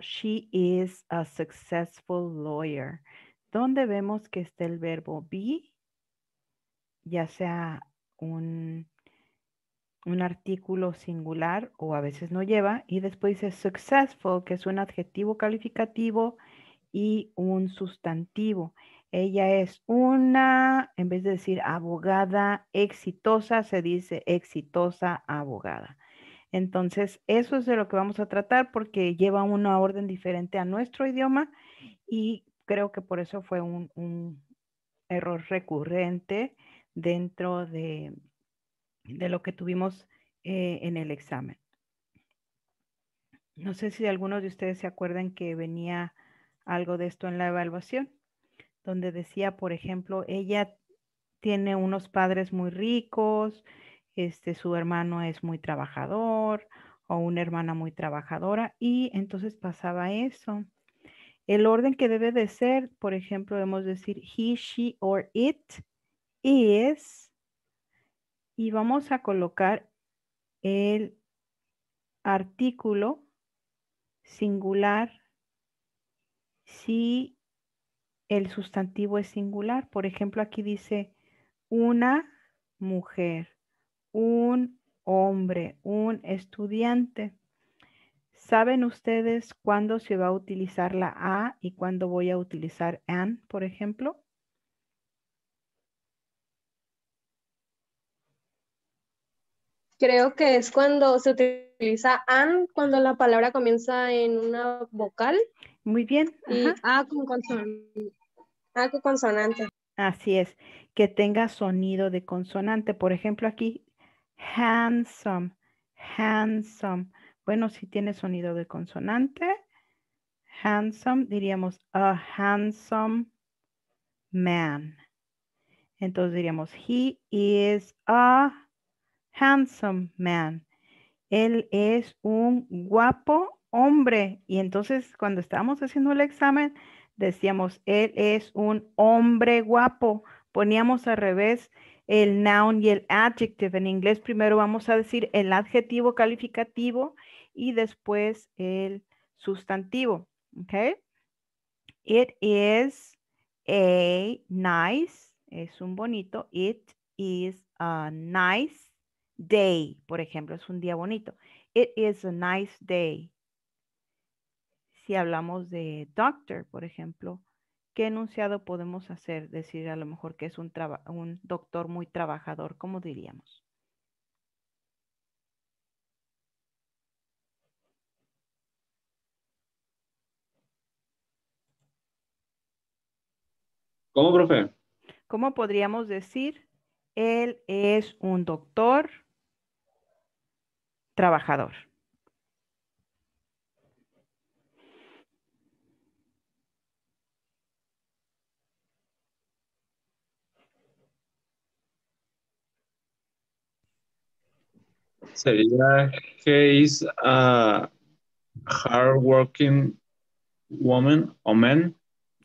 she is a successful lawyer. ¿Dónde vemos que está el verbo be? Ya sea un, un artículo singular o a veces no lleva. Y después dice successful, que es un adjetivo calificativo y un sustantivo. Ella es una, en vez de decir abogada exitosa, se dice exitosa abogada. Entonces, eso es de lo que vamos a tratar porque lleva una orden diferente a nuestro idioma y creo que por eso fue un, error recurrente dentro de, lo que tuvimos eh, en el examen. No sé si algunos de ustedes se acuerdan que venía algo de esto en la evaluación, donde decía, por ejemplo, ella tiene unos padres muy ricos, este, su hermano es muy trabajador o una hermana muy trabajadora y entonces pasaba eso. El orden que debe de ser, por ejemplo, debemos decir he, she or it is y vamos a colocar el artículo singular si el sustantivo es singular. Por ejemplo, aquí dice una mujer un hombre, un estudiante. ¿Saben ustedes cuándo se va a utilizar la a y cuándo voy a utilizar an, por ejemplo? Creo que es cuando se utiliza an, cuando la palabra comienza en una vocal. Muy bien. Y a con, consonante. a con consonante. Así es, que tenga sonido de consonante. Por ejemplo, aquí handsome, handsome. Bueno, si tiene sonido de consonante, handsome, diríamos a handsome man. Entonces diríamos, he is a handsome man. Él es un guapo hombre. Y entonces cuando estábamos haciendo el examen, decíamos, él es un hombre guapo. Poníamos al revés el noun y el adjective. En inglés primero vamos a decir el adjetivo calificativo y después el sustantivo. Okay. It is a nice, es un bonito. It is a nice day, por ejemplo, es un día bonito. It is a nice day. Si hablamos de doctor, por ejemplo, ¿Qué enunciado podemos hacer? Decir a lo mejor que es un, doctor muy trabajador, ¿cómo diríamos? ¿Cómo, profe? ¿Cómo podríamos decir? Él es un doctor trabajador. Sería que es a hardworking woman o man.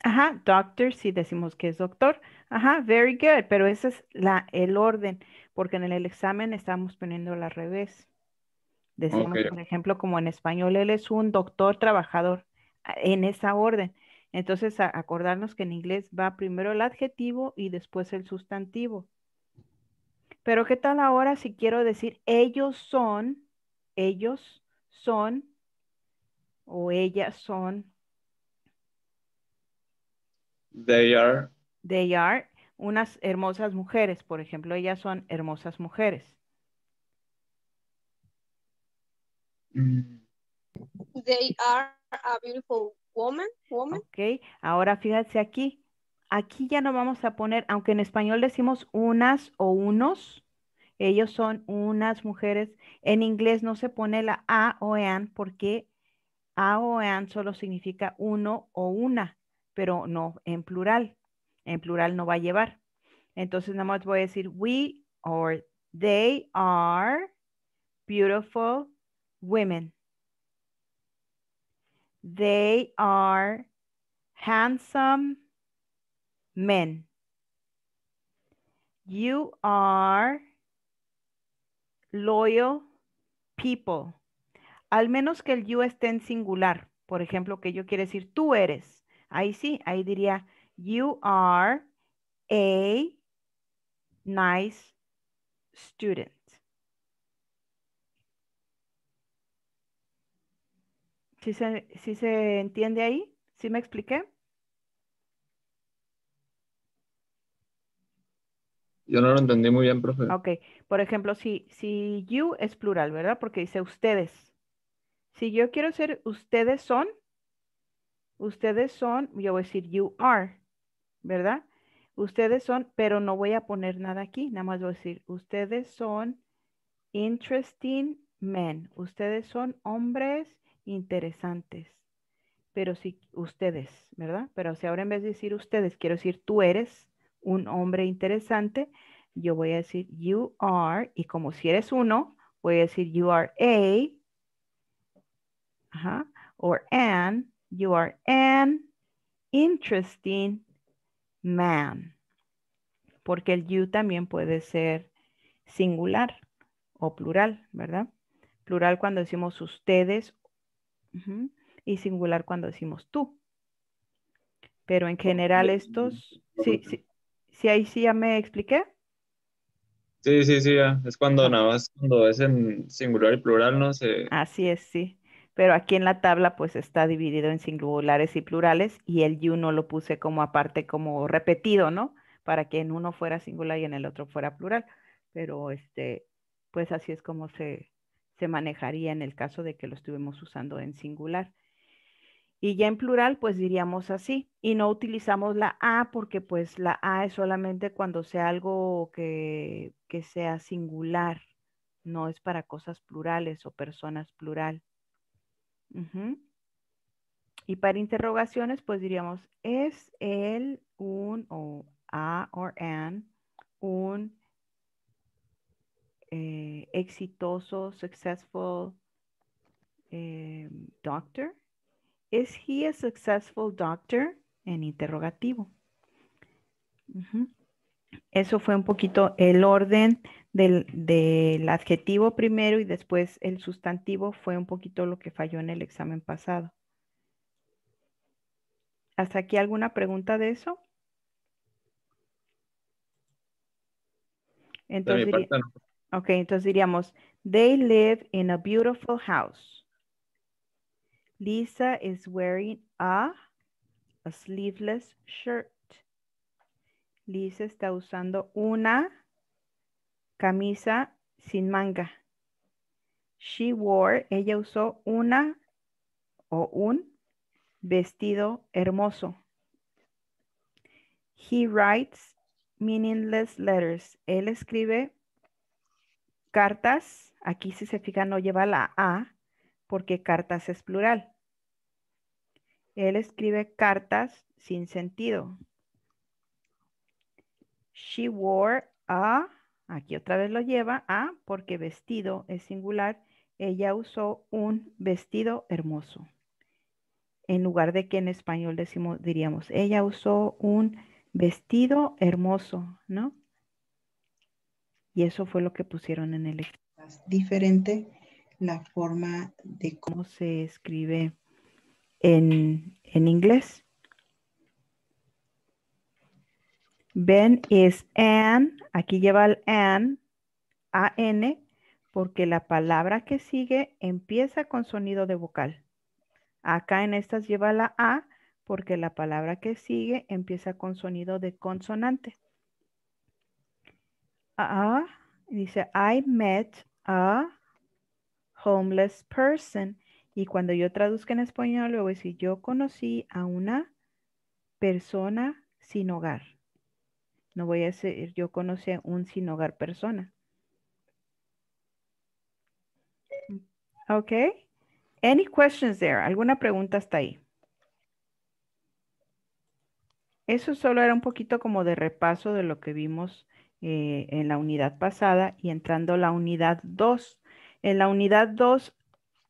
Ajá, doctor, sí decimos que es doctor. Ajá, very good, pero ese es la, el orden, porque en el examen estamos poniendo al revés. Decimos, por ejemplo, como en español, él es un doctor trabajador, en esa orden. Entonces, acordarnos que en inglés va primero el adjetivo y después el sustantivo. Pero ¿qué tal ahora si quiero decir ellos son, ellos son o ellas son? They are. They are unas hermosas mujeres, por ejemplo, ellas son hermosas mujeres. Mm. They are a beautiful woman. woman. Ok, ahora fíjense aquí. Aquí ya no vamos a poner, aunque en español decimos unas o unos, ellos son unas mujeres. En inglés no se pone la a o an porque a o an solo significa uno o una, pero no en plural. En plural no va a llevar. Entonces nada más voy a decir we or they are beautiful women. They are handsome men. You are loyal people. Al menos que el you esté en singular. Por ejemplo, que yo quiere decir tú eres. Ahí sí, ahí diría you are a nice student. Si se, se entiende ahí? ¿Sí me expliqué? Yo no lo entendí muy bien, profe. Ok, por ejemplo, si, si you es plural, ¿verdad? Porque dice ustedes. Si yo quiero ser ustedes son, ustedes son, yo voy a decir you are, ¿verdad? Ustedes son, pero no voy a poner nada aquí, nada más voy a decir ustedes son interesting men. Ustedes son hombres interesantes. Pero si ustedes, ¿verdad? Pero si ahora en vez de decir ustedes, quiero decir tú eres, un hombre interesante, yo voy a decir you are, y como si eres uno, voy a decir you are a, or an, you are an interesting man. Porque el you también puede ser singular o plural, ¿verdad? Plural cuando decimos ustedes y singular cuando decimos tú. Pero en general estos, sí, sí, Sí, ahí sí ya me expliqué. Sí, sí, sí, es cuando ah. nada más, cuando es en singular y plural, ¿no? Se... Así es, sí. Pero aquí en la tabla pues está dividido en singulares y plurales y el you no lo puse como aparte, como repetido, ¿no? Para que en uno fuera singular y en el otro fuera plural. Pero este, pues así es como se, se manejaría en el caso de que lo estuvimos usando en singular. Y ya en plural, pues diríamos así. Y no utilizamos la A porque pues la A es solamente cuando sea algo que, sea singular. No es para cosas plurales o personas plural. Y para interrogaciones, pues diríamos, ¿es él un o a o an un eh, exitoso, successful eh, doctor? ¿Es he a successful doctor? En interrogativo. Eso fue un poquito el orden del, del, adjetivo primero y después el sustantivo fue un poquito lo que falló en el examen pasado. ¿Hasta aquí alguna pregunta de eso? Entonces, ok, entonces diríamos, they live in a beautiful house. Lisa is wearing a, sleeveless shirt. Lisa está usando una camisa sin manga. She wore, ella usó una o un vestido hermoso. He writes meaningless letters. Él escribe cartas. Aquí si se fija no lleva la A porque cartas es plural. Él escribe cartas sin sentido. She wore a, aquí otra vez lo lleva a, porque vestido es singular. Ella usó un vestido hermoso. En lugar de que en español decimos, diríamos, ella usó un vestido hermoso, ¿no? Y eso fue lo que pusieron en el... Diferente la forma de cómo se escribe en, inglés. Ben is an, aquí lleva el an, A-N, porque la palabra que sigue empieza con sonido de vocal. Acá en estas lleva la A, porque la palabra que sigue empieza con sonido de consonante. dice, I met a homeless person. Y cuando yo traduzca en español, luego decir, yo conocí a una persona sin hogar. No voy a decir, yo conocí a un sin hogar persona. Ok. Any questions there? ¿Alguna pregunta hasta ahí? Eso solo era un poquito como de repaso de lo que vimos eh, en la unidad pasada y entrando la unidad 2. En la unidad 2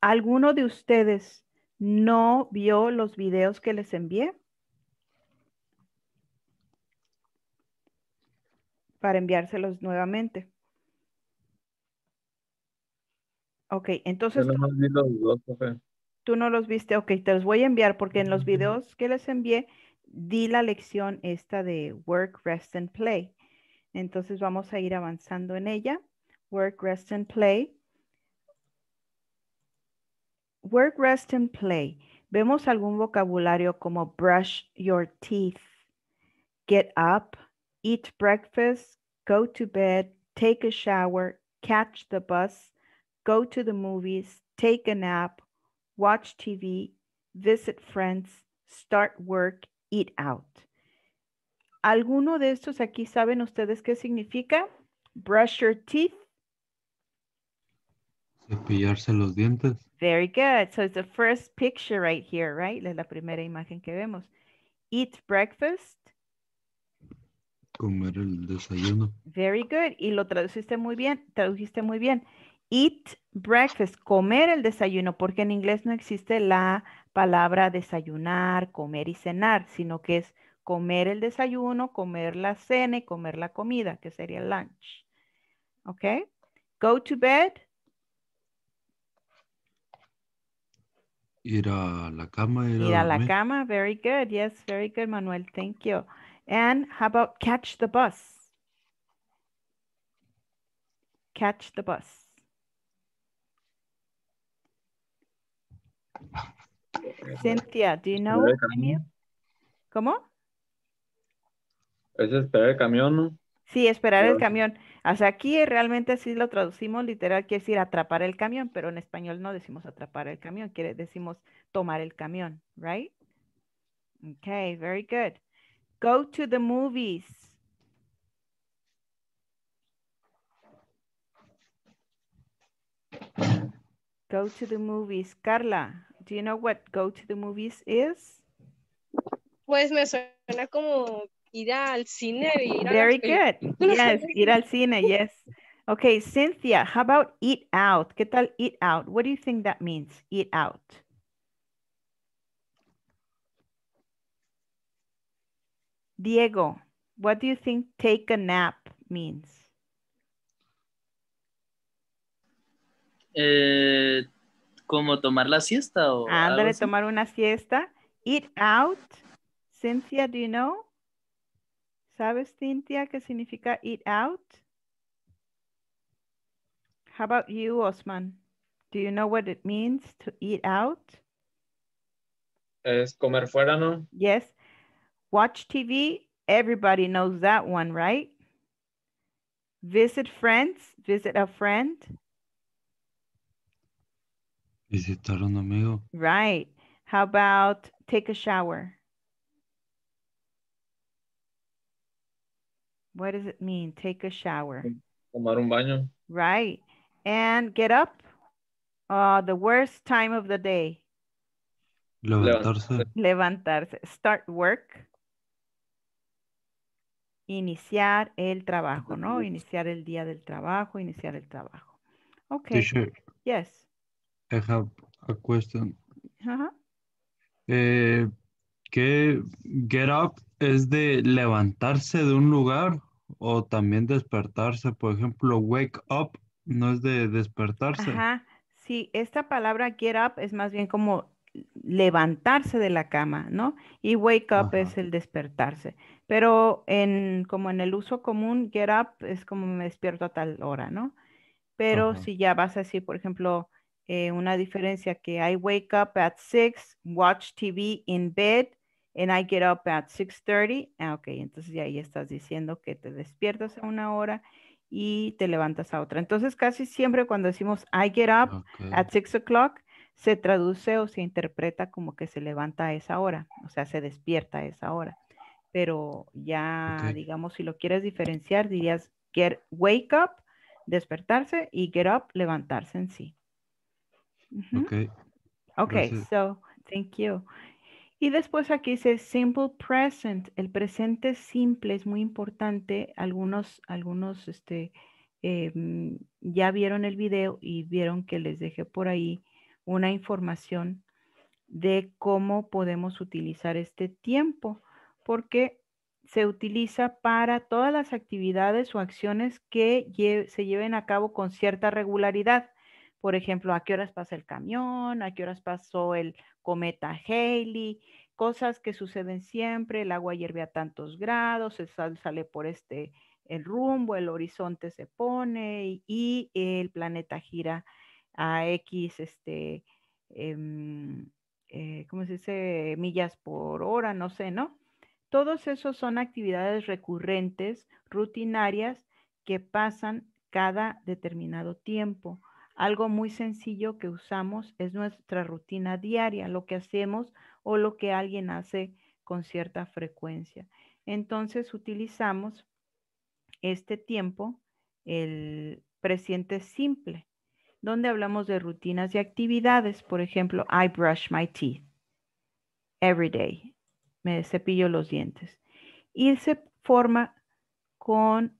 ¿Alguno de ustedes no vio los videos que les envié? Para enviárselos nuevamente. Ok, entonces... tú, tú no los viste, ok, te los voy a enviar porque en los videos que les envié di la lección esta de Work, Rest and Play. Entonces vamos a ir avanzando en ella. Work, Rest and Play. Work, rest, and play. Vemos algún vocabulario como brush your teeth, get up, eat breakfast, go to bed, take a shower, catch the bus, go to the movies, take a nap, watch TV, visit friends, start work, eat out. ¿Alguno de estos aquí saben ustedes qué significa? Brush your teeth, Cepillarse los dientes. Very good. So it's the first picture right here, right? Es la primera imagen que vemos. Eat breakfast. Comer el desayuno. Very good. Y lo traduciste muy bien. Tradujiste muy bien. Eat breakfast. Comer el desayuno. Porque en inglés no existe la palabra desayunar, comer y cenar, sino que es comer el desayuno, comer la cena y comer la comida, que sería lunch. Okay. Go to bed. Ir a la cama. Ir, a, la cama. Very good. Yes, very good, Manuel. Thank you. And how about catch the bus? Catch the bus. Cynthia, do you know ¿Cómo? Es esperar el camión, Sí, esperar el camión. Hasta aquí realmente sí lo traducimos literal, quiere decir atrapar el camión, pero en español no decimos atrapar el camión, quiere, decimos tomar el camión, right? Okay, very good. Go to the movies. Go to the movies. Carla, do you know what go to the movies is? Pues me suena como ir al cine. Ir Very good. Yes, ir al cine, yes. Okay, Cynthia, how about eat out? ¿Qué tal eat out? What do you think that means, eat out? Diego, what do you think take a nap means? Eh, como tomar la siesta o Ándale, tomar una siesta. Eat out. Cynthia, do you know? ¿Sabes, Cintia, qué significa eat out? How about you, Osman? Do you know what it means to eat out? Es comer fuera, ¿no? Yes. Watch TV, everybody knows that one, right? Visit friends, visit a friend. Visitar un amigo. Right. How about take a shower? What does it mean? Take a shower. Tomar un baño. Right. And get up. Uh, the worst time of the day. Levantarse. Levantarse. Start work. Iniciar el trabajo, ¿no? Iniciar el día del trabajo, iniciar el trabajo. Okay. yes. I have a question. Uh-huh. Eh, que get up es de levantarse de un lugar o también despertarse. Por ejemplo, wake up no es de despertarse. Ajá. Sí, esta palabra get up es más bien como levantarse de la cama, ¿no? Y wake up es el despertarse. Pero en como en el uso común, get up es como me despierto a tal hora, ¿no? Pero si ya vas a decir, por ejemplo, eh, una diferencia que hay wake up at six, watch TV in bed, and I get up at 6.30. Ah, ok, entonces ya ahí estás diciendo que te despiertas a una hora y te levantas a otra. Entonces casi siempre cuando decimos I get up at 6 o'clock, se traduce o se interpreta como que se levanta a esa hora, o sea, se despierta a esa hora. Pero ya, digamos, si lo quieres diferenciar, dirías get, wake up, despertarse, y get up, levantarse en sí. Okay. Ok. so, thank you. Y después aquí dice simple present. El presente simple es muy importante. Algunos, algunos este, em, ya vieron el video y vieron que les dejé por ahí una información de cómo podemos utilizar este tiempo, porque se utiliza para todas las actividades o acciones que se lleven a cabo con cierta regularidad. Por ejemplo, a qué horas pasa el camión, a qué horas pasó el cometa Haley, cosas que suceden siempre, el agua hierve a tantos grados, el sol sale por este el rumbo, el horizonte se pone y, el planeta gira a X, este, em, eh, ¿cómo se dice? Millas por hora, no sé, ¿no? Todos esos son actividades recurrentes, rutinarias, que pasan cada determinado tiempo. Algo muy sencillo que usamos es nuestra rutina diaria, lo que hacemos o lo que alguien hace con cierta frecuencia. Entonces utilizamos este tiempo, el presente simple, donde hablamos de rutinas y actividades. Por ejemplo, I brush my teeth every day. Me cepillo los dientes. Y se forma con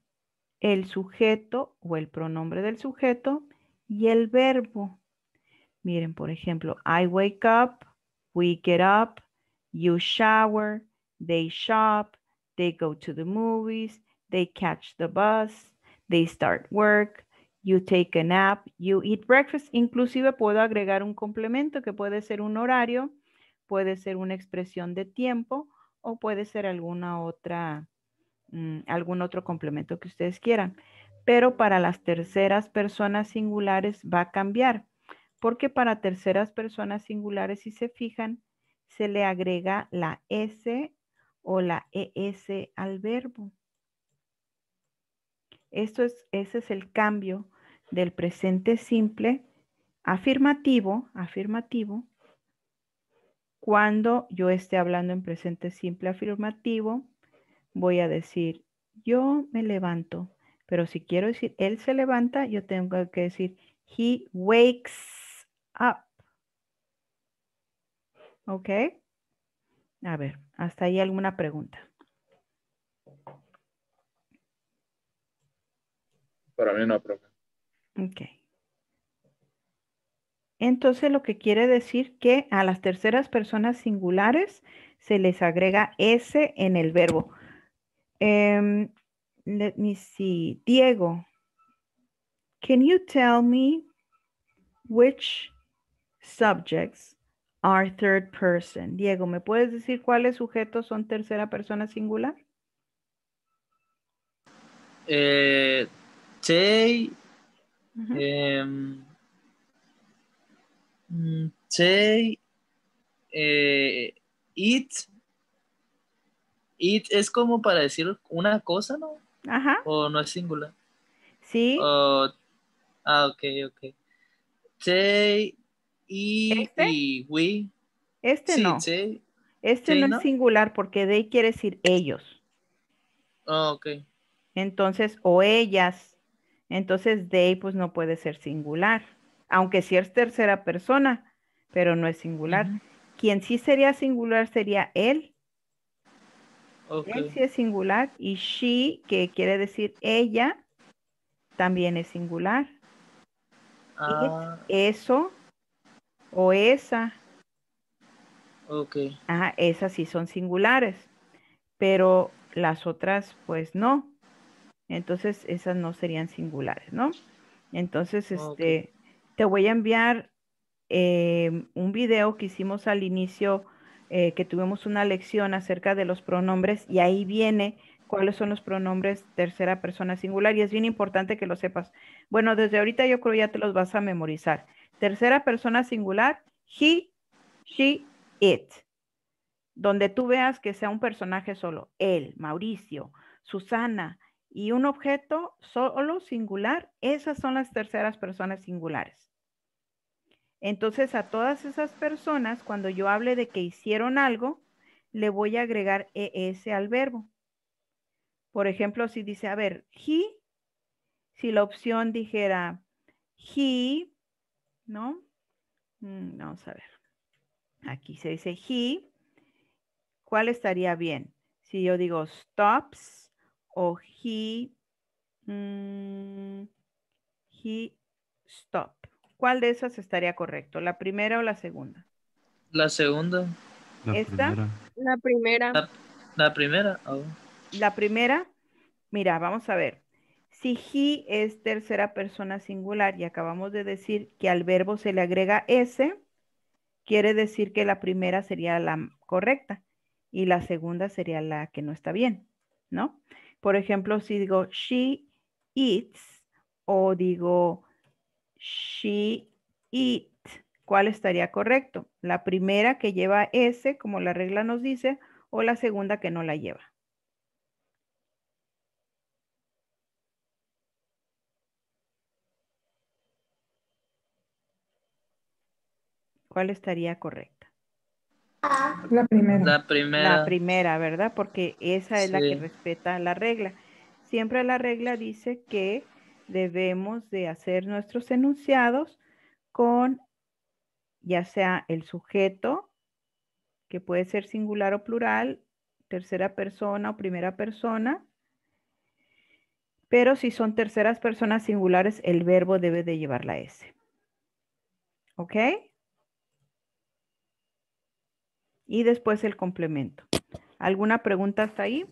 el sujeto o el pronombre del sujeto y el verbo. Miren, por ejemplo, I wake up, we get up, you shower, they shop, they go to the movies, they catch the bus, they start work, you take a nap, you eat breakfast. Inclusive puedo agregar un complemento que puede ser un horario, puede ser una expresión de tiempo o puede ser alguna otra, mm, algún otro complemento que ustedes quieran pero para las terceras personas singulares va a cambiar, porque para terceras personas singulares, si se fijan, se le agrega la S o la ES al verbo. Esto es, ese es el cambio del presente simple afirmativo, afirmativo, cuando yo esté hablando en presente simple afirmativo, voy a decir, yo me levanto. Pero si quiero decir él se levanta, yo tengo que decir he wakes up. ¿Ok? A ver, hasta ahí alguna pregunta. Para mí no, profe. Ok. Entonces lo que quiere decir que a las terceras personas singulares se les agrega S en el verbo. Em, let me see, Diego, can you tell me which subjects are third person? Diego, ¿me puedes decir cuáles sujetos son tercera persona singular? Eh, they, em, mm, eh, it, it es como para decir una cosa, ¿no? Ajá. O no es singular. Sí. ah, ok, ok. They, y, ¿Este? we. Este no. este no, es singular porque they quiere decir ellos. Ah, ok. Entonces, o ellas. Entonces, they pues no puede ser singular. Aunque sí es tercera persona, pero no es singular. Quien sí sería singular sería él sí es singular y she, que quiere decir ella, también es singular. Ah. eso o esa. Ok. Ajá, esas sí son singulares, pero las otras pues no. Entonces esas no serían singulares, ¿no? Entonces, este, te voy a enviar eh, un video que hicimos al inicio eh, que tuvimos una lección acerca de los pronombres y ahí viene cuáles son los pronombres tercera persona singular y es bien importante que lo sepas. Bueno, desde ahorita yo creo ya te los vas a memorizar. Tercera persona singular, he, she, it. Donde tú veas que sea un personaje solo, él, Mauricio, Susana y un objeto solo singular, esas son las terceras personas singulares. Entonces a todas esas personas, cuando yo hable de que hicieron algo, le voy a agregar ES al verbo. Por ejemplo, si dice, a ver, he, si la opción dijera he, ¿no? Mm, vamos a ver. Aquí se dice he. ¿Cuál estaría bien? Si yo digo stops o he, mm, he stop. ¿Cuál de esas estaría correcto? ¿La primera o la segunda? La segunda. La ¿Esta? La primera. La, primera. Ah, la primera. Mira, vamos a ver. Si he es tercera persona singular y acabamos de decir que al verbo se le agrega s, quiere decir que la primera sería la correcta y la segunda sería la que no está bien, ¿no? Por ejemplo, si digo she eats o digo she eat. ¿Cuál estaría correcto? La primera que lleva S, como la regla nos dice, o la segunda que no la lleva. ¿Cuál estaría correcta? La primera. La primera. La primera, ¿verdad? Porque esa es la que respeta la regla. Siempre la regla dice que debemos de hacer nuestros enunciados con ya sea el sujeto, que puede ser singular o plural, tercera persona o primera persona, pero si son terceras personas singulares, el verbo debe de llevar la S. ¿Ok? Y después el complemento. ¿Alguna pregunta hasta ahí?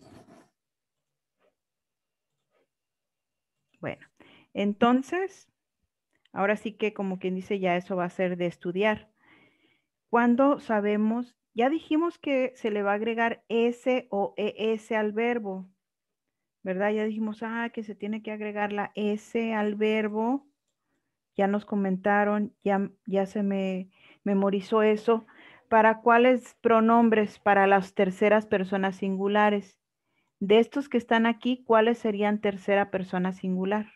Bueno. Entonces, ahora sí que como quien dice, ya eso va a ser de estudiar. Cuando sabemos, ya dijimos que se le va a agregar S o ES al verbo, ¿verdad? Ya dijimos, ah, que se tiene que agregar la S al verbo. Ya nos comentaron, ya, ya se me memorizó eso. ¿Para cuáles pronombres? Para las terceras personas singulares. De estos que están aquí, ¿cuáles serían tercera persona singular?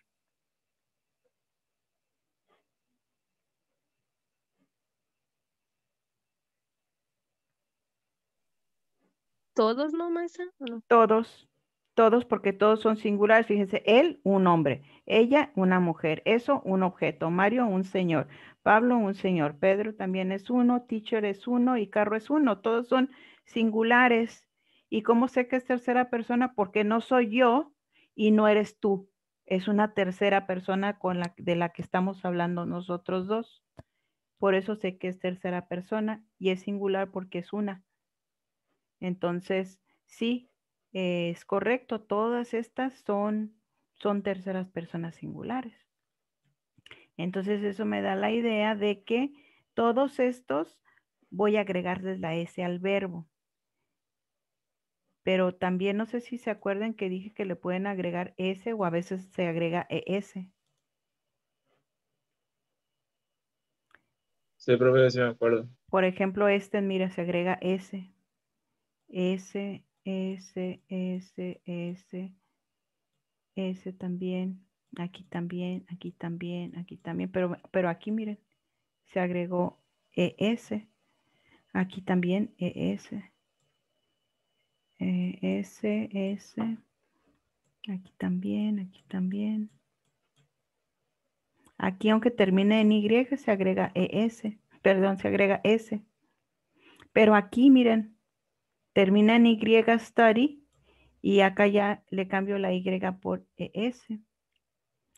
todos, ¿no, Maisa? Todos, todos, porque todos son singulares. Fíjense, él, un hombre, ella, una mujer, eso, un objeto, Mario, un señor, Pablo, un señor, Pedro también es uno, teacher es uno y carro es uno. Todos son singulares. ¿Y cómo sé que es tercera persona? Porque no soy yo y no eres tú. Es una tercera persona con la, de la que estamos hablando nosotros dos. Por eso sé que es tercera persona y es singular porque es una. Entonces, sí, eh, es correcto, todas estas son, son terceras personas singulares. Entonces, eso me da la idea de que todos estos voy a agregarles la S al verbo. Pero también no sé si se acuerdan que dije que le pueden agregar S o a veces se agrega ES. Sí, profe, sí me acuerdo. Por ejemplo, este, mira, se agrega S. S, S, S, S, S también, aquí también, aquí también, aquí también, pero, pero aquí miren, se agregó ES, aquí también ES, e S, S, aquí también, aquí también. Aquí aunque termine en Y se agrega ES, perdón, se agrega S. Pero aquí miren, termina en Y study y acá ya le cambio la Y por ES.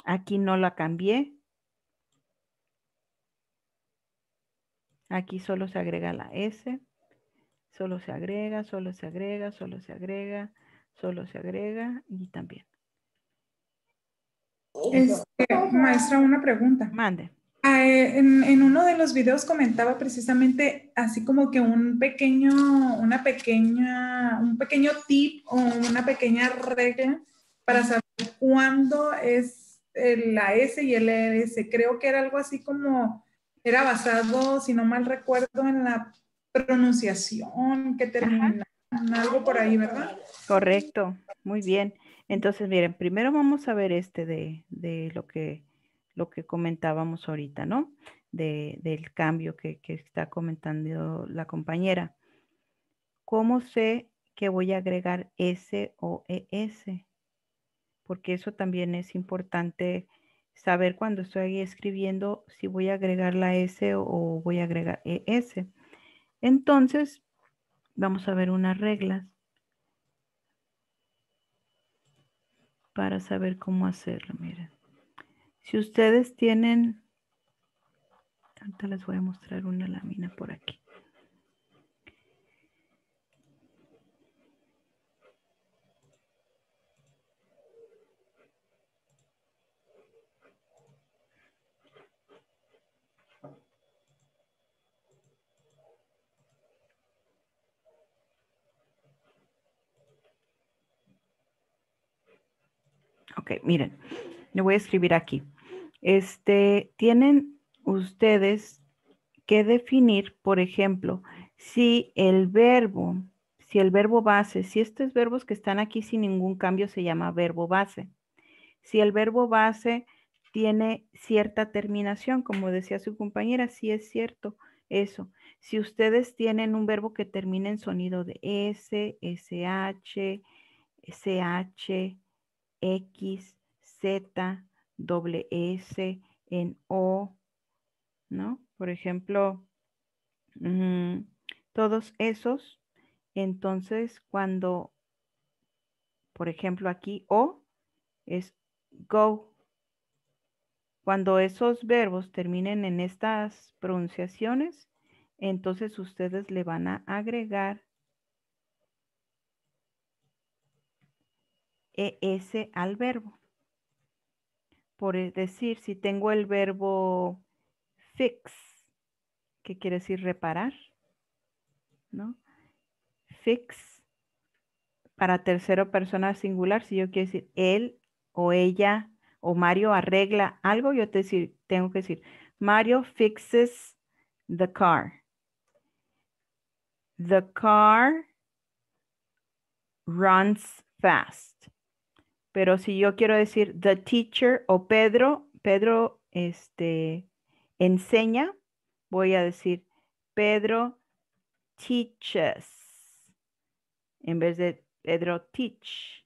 Aquí no la cambié. Aquí solo se agrega la S. Solo se agrega, solo se agrega, solo se agrega, solo se agrega y también. Este, maestra, una pregunta. Mande. Ah, eh, en, uno de los videos comentaba precisamente así como que un pequeño, una pequeña, un pequeño tip o una pequeña regla para saber cuándo es la S y el e S. Creo que era algo así como, era basado, si no mal recuerdo, en la pronunciación que termina en algo por ahí, ¿verdad? Correcto, muy bien. Entonces, miren, primero vamos a ver este de lo que lo que comentábamos ahorita, ¿no? del cambio que, está comentando la compañera. ¿Cómo sé que voy a agregar S o ES? Porque eso también es importante saber cuando estoy escribiendo si voy a agregar la S o voy a agregar e ES. Entonces, vamos a ver unas reglas para saber cómo hacerlo. Miren. Si ustedes tienen, les voy a mostrar una lámina por aquí. Ok, miren, le voy a escribir aquí. Este, tienen ustedes que definir, por ejemplo, si el verbo, si el verbo base, si estos verbos que están aquí sin ningún cambio se llama verbo base. Si el verbo base tiene cierta terminación, como decía su compañera, sí es cierto eso. Si ustedes tienen un verbo que termina en sonido de S, SH, SH, X, Z, doble S, en O, ¿no? Por ejemplo, mm, todos esos. Entonces, cuando, por ejemplo, aquí O es go. Cuando esos verbos terminen en estas pronunciaciones, entonces ustedes le van a agregar ES al verbo. Por e, decir, si tengo el verbo fix, que quiere decir reparar, ¿no? Fix para tercero persona singular, si yo quiero decir él o ella o Mario arregla algo, yo tengo que decir, Mario fixes the car. The car runs fast. Pero si yo quiero decir the teacher o Pedro, Pedro este, enseña, voy a decir Pedro teaches en vez de Pedro teach.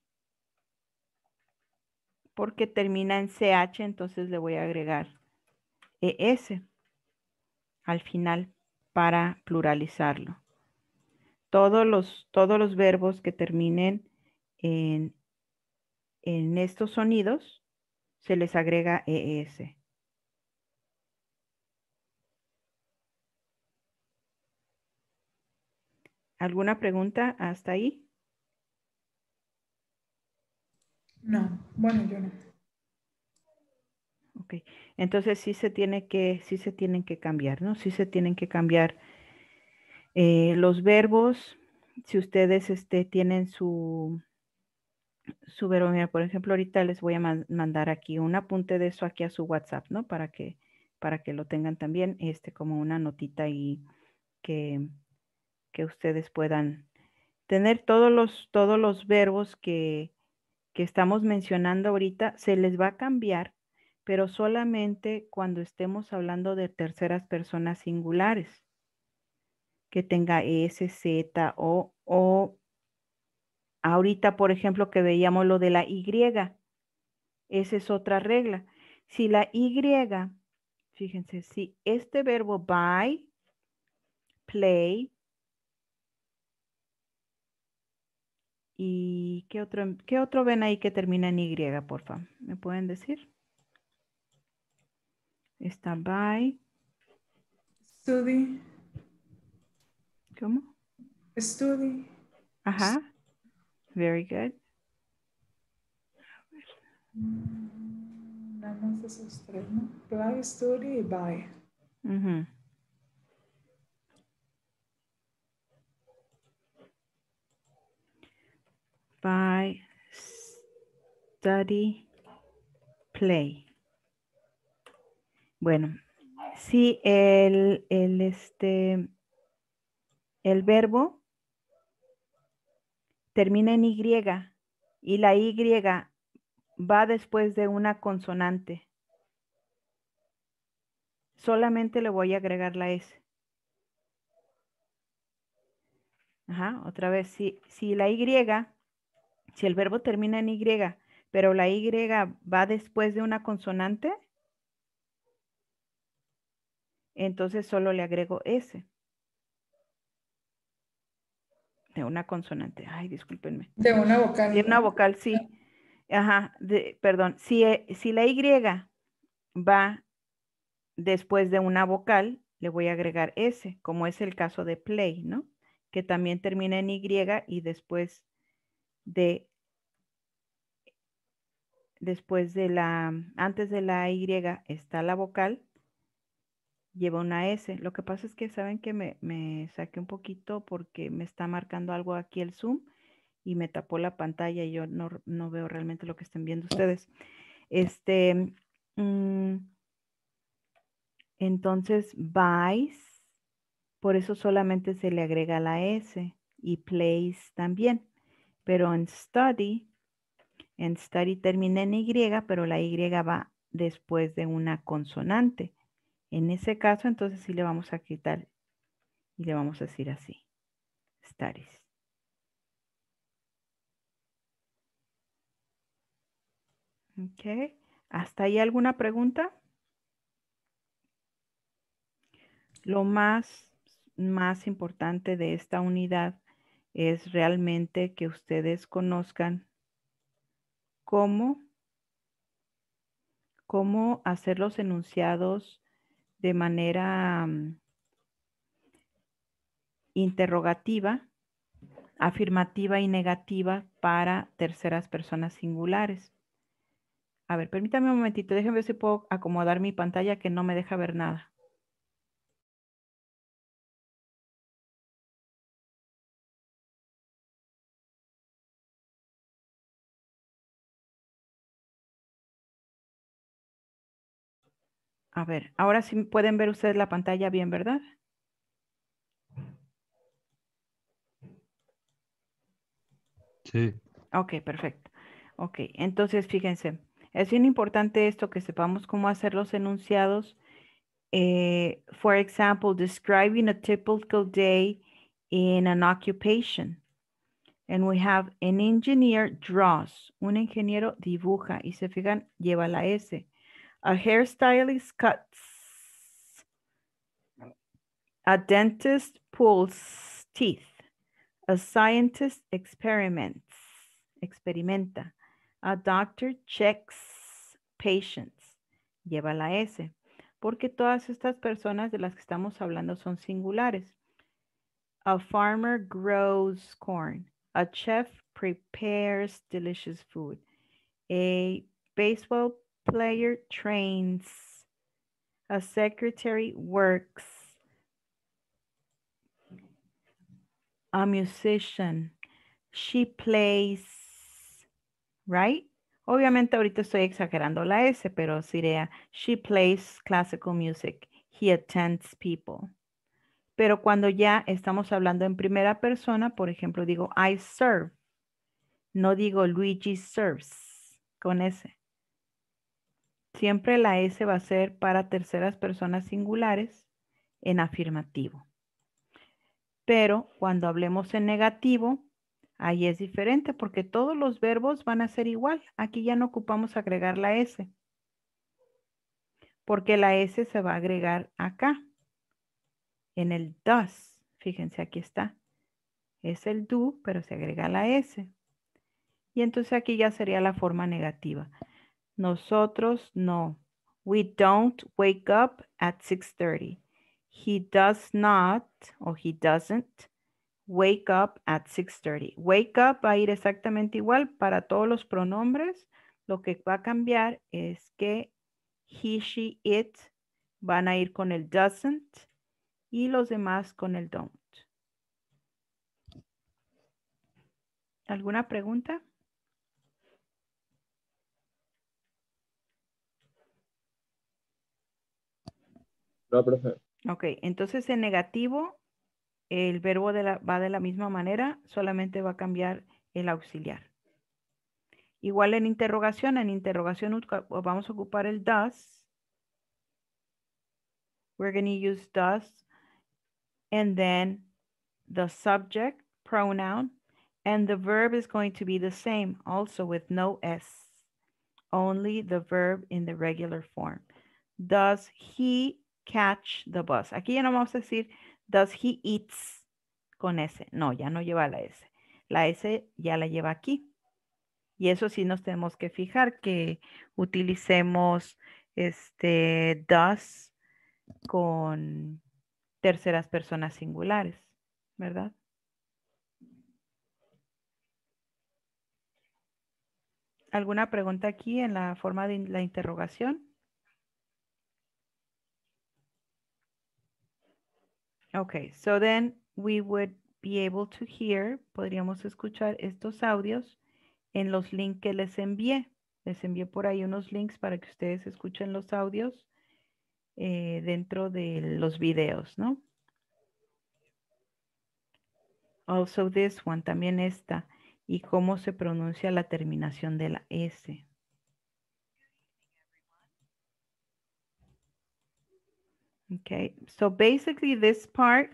Porque termina en CH, entonces le voy a agregar ES al final para pluralizarlo. Todos los, todos los verbos que terminen en en estos sonidos se les agrega ES. ¿Alguna pregunta hasta ahí? No, bueno, yo no. Ok, entonces sí se tiene que, sí se tienen que cambiar, ¿no? Sí se tienen que cambiar eh, los verbos. Si ustedes este, tienen su, su mira por ejemplo, ahorita les voy a mandar aquí un apunte de eso aquí a su WhatsApp, ¿no? Para que, para que lo tengan también, este, como una notita y que, que ustedes puedan tener todos los, todos los verbos que, que estamos mencionando ahorita, se les va a cambiar, pero solamente cuando estemos hablando de terceras personas singulares, que tenga S, Z, O, O, Ahorita, por ejemplo, que veíamos lo de la Y, esa es otra regla. Si la Y, fíjense, si este verbo buy, play, ¿y qué otro, otro ven ahí que termina en Y, por favor? ¿Me pueden decir? Está buy. Study. ¿Cómo? Study. Ajá. Very good. Mm, nada más esos tres, ¿no? Play, study y buy. Mm -hmm. Buy, study, play. Bueno, si el, el, este, el verbo termina en Y y la Y va después de una consonante. Solamente le voy a agregar la S. Ajá, otra vez, si, si la Y, si el verbo termina en Y, pero la Y va después de una consonante, entonces solo le agrego S de una consonante, ay, discúlpenme. De una vocal. De una vocal, sí. Ajá, perdón, si, eh, si la Y va después de una vocal, le voy a agregar S, como es el caso de play, ¿no? Que también termina en Y y después de después de la antes de la Y está la vocal lleva una S. Lo que pasa es que saben que me, me saqué un poquito porque me está marcando algo aquí el Zoom y me tapó la pantalla y yo no, veo realmente lo que estén viendo oh. ustedes. Este, mm, entonces, vice, por eso solamente se le agrega la S y place también. Pero en study, en study termina en Y, pero la Y va después de una consonante. En ese caso, entonces sí le vamos a quitar y le vamos a decir así, Staris. Ok, ¿hasta ahí alguna pregunta? Lo más, más importante de esta unidad es realmente que ustedes conozcan cómo, cómo hacer los enunciados de manera mm, interrogativa, afirmativa y negativa para terceras personas singulares. A ver, permítame un momentito, déjenme ver si puedo acomodar mi pantalla que no me deja ver nada. A ver, ahora sí pueden ver ustedes la pantalla bien, ¿verdad? Sí. Ok, perfecto. Ok, entonces fíjense, es bien importante esto que sepamos cómo hacer los enunciados. Por eh, for example, describing a typical day in an occupation. And we have an engineer draws. Un ingeniero dibuja. Y se fijan, lleva la S. A hairstylist cuts. A dentist pulls teeth. A scientist experiments, experimenta. A doctor checks patients. Lleva la S. Porque todas estas personas de las que estamos hablando son singulares. A farmer grows corn. A chef prepares delicious food. A baseball player trains. A secretary works. A musician. She plays. Right? Obviamente ahorita estoy exagerando la S, pero sería she plays classical music. He attends people. Pero cuando ya estamos hablando en primera persona, por ejemplo, digo I serve. No digo Luigi serves con S. Siempre la S va a ser para terceras personas singulares en afirmativo. Pero cuando hablemos en negativo, ahí es diferente porque todos los verbos van a ser igual. Aquí ya no ocupamos agregar la S. Porque la S se va a agregar acá, en el does. Fíjense, aquí está. Es el do, pero se agrega la S. Y entonces aquí ya sería la forma negativa. Nosotros no. We don't wake up at 6.30. He does not, o he doesn't, wake up at 6.30. Wake up va a ir exactamente igual para todos los pronombres. Lo que va a cambiar es que he, she, it van a ir con el doesn't y los demás con el don't. ¿Alguna pregunta? Ok, entonces en negativo el verbo va de la misma manera, solamente va a cambiar el auxiliar. Igual en interrogación, en interrogación vamos a ocupar el does. We're going to use does and then the subject pronoun and the verb is going to be the same also with no s. Only the verb in the regular form. Does he catch the bus. Aquí ya no vamos a decir does he eats con S. No, ya no lleva la S. La S ya la lleva aquí. Y eso sí nos tenemos que fijar que utilicemos este does con terceras personas singulares, ¿verdad? ¿Alguna pregunta aquí en la forma de la interrogación? Okay, so then we would be able to hear, podríamos escuchar estos audios en los links que les envié. Les envié por ahí unos links para que ustedes escuchen los audios eh, dentro de los videos, ¿no? Also this one, también esta. Y cómo se pronuncia la terminación de la S. Okay, so basically this part,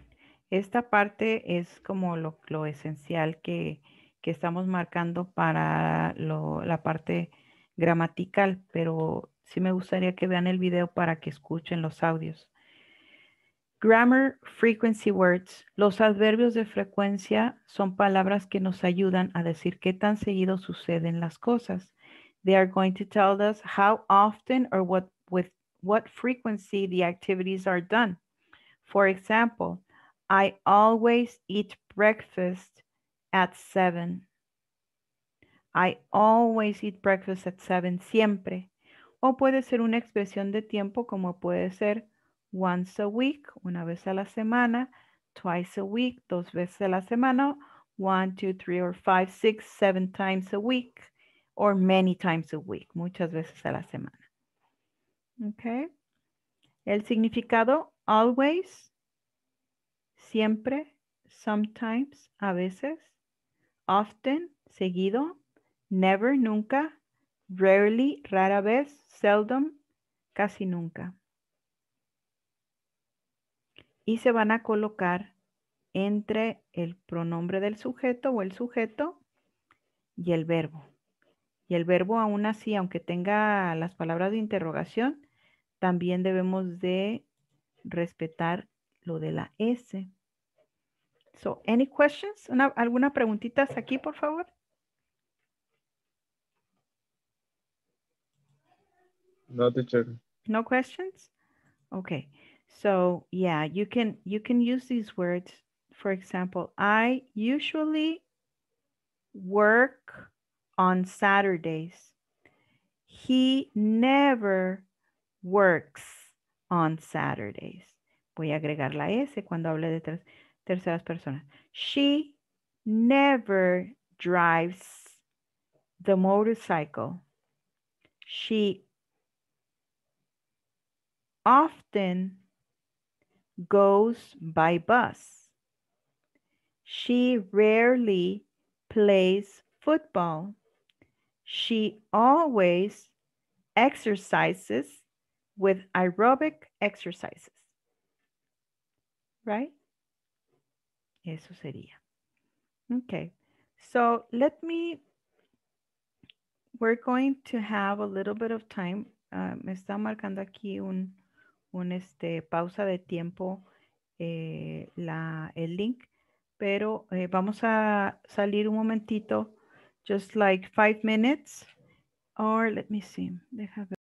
esta parte es como lo, esencial que, estamos marcando para la parte gramatical, pero sí me gustaría que vean el video para que escuchen los audios. Grammar frequency words. Los adverbios de frecuencia son palabras que nos ayudan a decir qué tan seguido suceden las cosas. They are going to tell us how often or what with what frequency the activities are done. For example, I always eat breakfast at 7. I always eat breakfast at 7, siempre. O puede ser una expresión de tiempo como puede ser once a week, una vez a la semana, twice a week, dos veces a la semana, one, two, three, or five, six, seven times a week, or many times a week, muchas veces a la semana. El significado always, siempre, sometimes, a veces, often, seguido, never, nunca, rarely, rara vez, seldom, casi nunca. Y se van a colocar entre el pronombre del sujeto o el sujeto y el verbo. Y el verbo aún así, aunque tenga las palabras de interrogación, también debemos de respetar lo de la S. So, any questions? ¿Alguna preguntitas aquí, por favor? No, teacher. No questions? Okay. So, yeah, you can you can use these words. For example, I usually work on Saturdays. He never works on Saturdays. Voy a agregar la S cuando hable de ter terceras personas. She never drives the motorcycle. She often goes by bus. She rarely plays football. She always exercises with aerobic exercises. Right? Eso sería. Okay. So let me, we're going to have a little bit of time. Uh, me está marcando aquí un, un este, pausa de tiempo eh, la, el link, pero eh, vamos a salir un momentito, just like five minutes, or let me see,